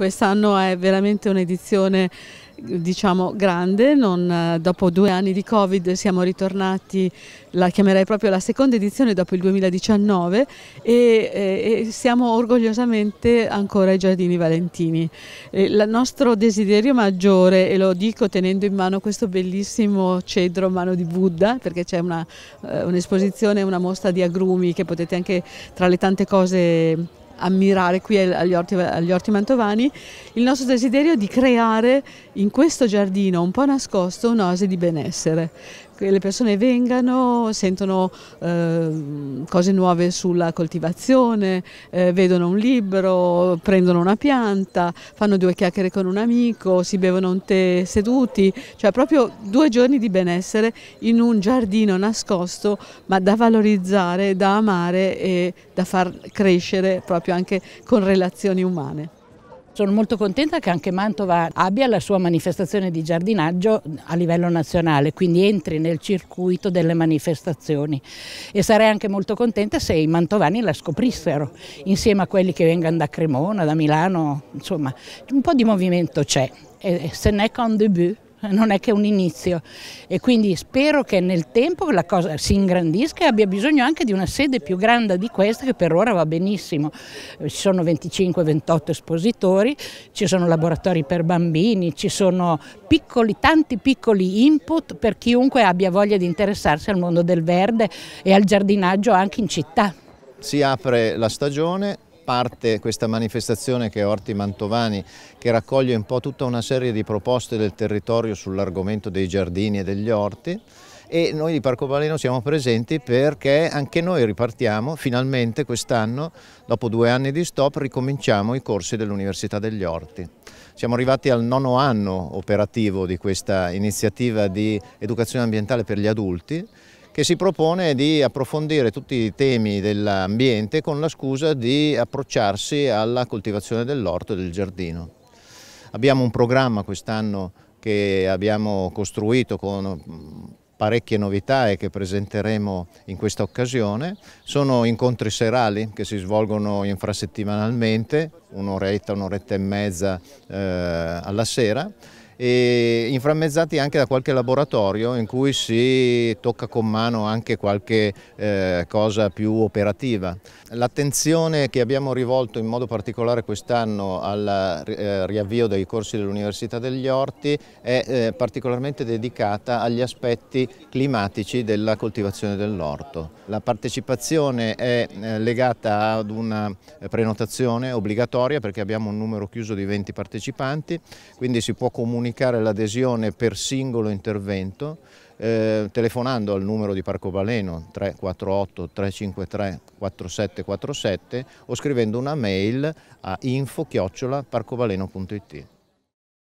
Quest'anno è veramente un'edizione diciamo grande, non, eh, dopo due anni di Covid siamo ritornati, la chiamerei proprio la seconda edizione dopo il 2019 e, e siamo orgogliosamente ancora ai Giardini Valentini. il nostro desiderio maggiore, e lo dico tenendo in mano questo bellissimo cedro mano di Buddha, perché c'è eh, un'esposizione, un una mostra di agrumi che potete anche tra le tante cose ammirare qui agli orti, agli orti mantovani, il nostro desiderio di creare in questo giardino un po' nascosto un'oasi di benessere le persone vengano, sentono eh, cose nuove sulla coltivazione, eh, vedono un libro, prendono una pianta, fanno due chiacchiere con un amico, si bevono un tè seduti, cioè proprio due giorni di benessere in un giardino nascosto ma da valorizzare, da amare e da far crescere proprio anche con relazioni umane. Sono molto contenta che anche Mantova abbia la sua manifestazione di giardinaggio a livello nazionale, quindi entri nel circuito delle manifestazioni e sarei anche molto contenta se i mantovani la scoprissero insieme a quelli che vengono da Cremona, da Milano, insomma un po' di movimento c'è e se n'è qu'un début. non è che un inizio e quindi spero che nel tempo la cosa si ingrandisca e abbia bisogno anche di una sede più grande di questa che per ora va benissimo. Eh, ci sono 25-28 espositori, ci sono laboratori per bambini, ci sono piccoli, tanti piccoli input per chiunque abbia voglia di interessarsi al mondo del verde e al giardinaggio anche in città. Si apre la stagione, parte questa manifestazione che è Orti Mantovani, che raccoglie un po' tutta una serie di proposte del territorio sull'argomento dei giardini e degli orti e noi di Parcobaleno siamo presenti perché anche noi ripartiamo, finalmente quest'anno, dopo due anni di stop, ricominciamo i corsi dell'Università degli Orti. Siamo arrivati al nono anno operativo di questa iniziativa di educazione ambientale per gli adulti che si propone di approfondire tutti i temi dell'ambiente con la scusa di approcciarsi alla coltivazione dell'orto e del giardino. Abbiamo un programma quest'anno che abbiamo costruito con mm, parecchie novità e che presenteremo in questa occasione. Sono incontri serali che si svolgono infrasettimanalmente, un'oretta, un'oretta e mezza eh, alla sera e inframmezzati anche da qualche laboratorio in cui si tocca con mano anche qualche eh, cosa più operativa. L'attenzione che abbiamo rivolto in modo particolare quest'anno al eh, riavvio dei corsi dell'Università degli Orti è eh, particolarmente dedicata agli aspetti climatici della coltivazione dell'orto. La partecipazione è eh, legata ad una prenotazione obbligatoria perché abbiamo un numero chiuso di 20 partecipanti, quindi si può comunicare comunicare l'adesione per singolo intervento eh, telefonando al numero di Parcobaleno 348 353 4747 o scrivendo una mail a info-parcobaleno.it.